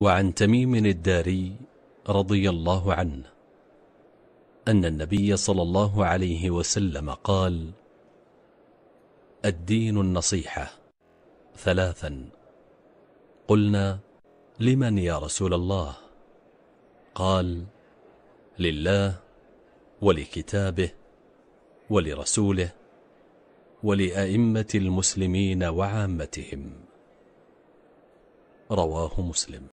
وعن تميم الداري رضي الله عنه أن النبي صلى الله عليه وسلم قال الدين النصيحة ثلاثا قلنا لمن يا رسول الله قال لله ولكتابه ولرسوله ولأئمة المسلمين وعامتهم رواه مسلم